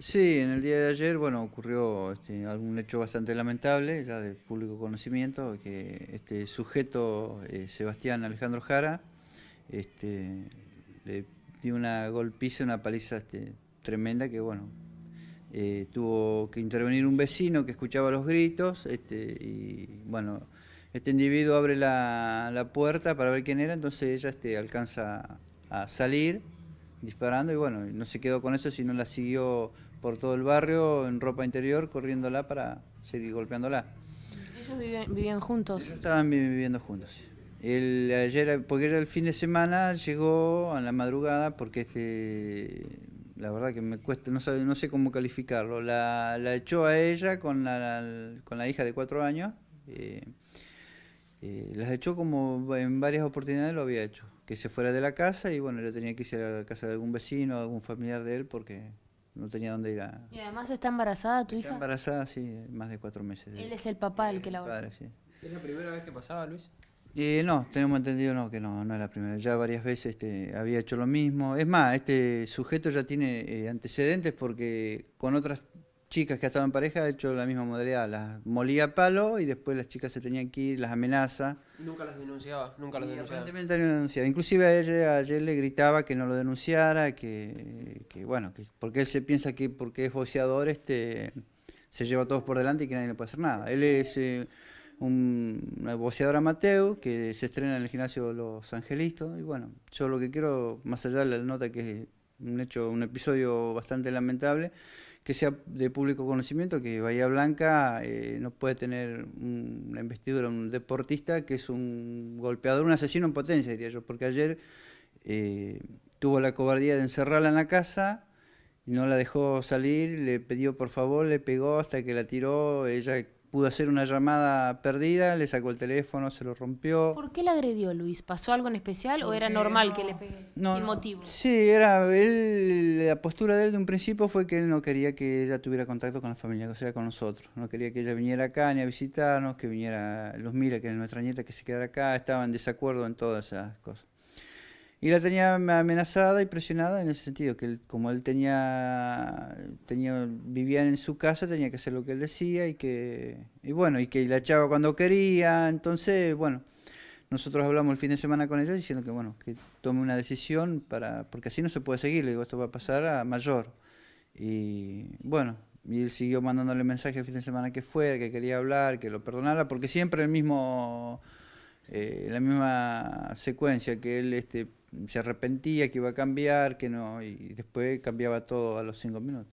Sí, en el día de ayer, bueno, ocurrió este, algún hecho bastante lamentable, ya de público conocimiento, que este sujeto, eh, Sebastián Alejandro Jara, este, le dio una golpiza, una paliza este, tremenda que, bueno, eh, tuvo que intervenir un vecino que escuchaba los gritos, este, y bueno, este individuo abre la, puerta para ver quién era, entonces ella este, alcanza a salir disparando y bueno, no se quedó con eso, sino la siguió por todo el barrio en ropa interior, corriéndola para seguir golpeándola. ¿Ellos vivían juntos? estaban viviendo juntos. El, ayer, porque era el fin de semana, llegó a la madrugada, porque este, la verdad que me cuesta, no, sabe, no sé cómo calificarlo, la, la echó a ella con la, con la hija de cuatro años, eh, eh, las echó como en varias oportunidades lo había hecho que se fuera de la casa y bueno, yo tenía que irse a la casa de algún vecino, algún familiar de él porque no tenía dónde ir a... Y además está embarazada tu hija. Está embarazada, sí, más de cuatro meses. Él es el papá el que la Claro, sí. ¿Es la primera vez que pasaba, Luis? no, tenemos entendido no, que no, no es la primera. Ya varias veces este, había hecho lo mismo. Es más, este sujeto ya tiene eh, antecedentes porque con otras chicas que estaban en pareja, de hecho la misma modalidad, las molía a palo y después las chicas se tenían que ir, las amenaza. Nunca las denunciaba, nunca las denunciaba. Inclusive a él, le gritaba que no lo denunciara, que, bueno, que porque él se piensa que porque es boceador este, se lleva a todos por delante y que nadie le puede hacer nada. Él es eh, un, un amateur que se estrena en el gimnasio Los Angelitos y bueno, yo lo que quiero, más allá de la nota que es un hecho, un episodio bastante lamentable, que sea de público conocimiento que Bahía Blanca eh, no puede tener una investidura, un deportista que es un golpeador, un asesino en potencia, diría yo, porque ayer eh, tuvo la cobardía de encerrarla en la casa, no la dejó salir, le pidió por favor, le pegó hasta que la tiró, ella pudo hacer una llamada perdida, le sacó el teléfono, se lo rompió. ¿Por qué le agredió Luis? ¿Pasó algo en especial o era normal que le pegue? sin motivo. Sí, era la postura de él de un principio fue que él no quería que ella tuviera contacto con la familia, o sea, con nosotros. No quería que ella viniera acá ni a visitarnos, que viniera los Mira, que era nuestra nieta, que se quedara acá. Estaba en desacuerdo en todas esas cosas. Y la tenía amenazada y presionada en el sentido, que como él tenía, tenía, vivía en su casa, tenía que hacer lo que él decía y que, y bueno, y que la echaba cuando quería. Entonces, bueno, nosotros hablamos el fin de semana con ellos diciendo que, bueno, que tome una decisión para, porque así no se puede seguir, le digo, esto va a pasar a mayor. Y bueno, y él siguió mandándole mensajes el fin de semana que fue, que quería hablar, que lo perdonara, porque siempre el mismo eh, la misma secuencia que él este, se arrepentía, que iba a cambiar, que no, y después cambiaba todo a los cinco minutos.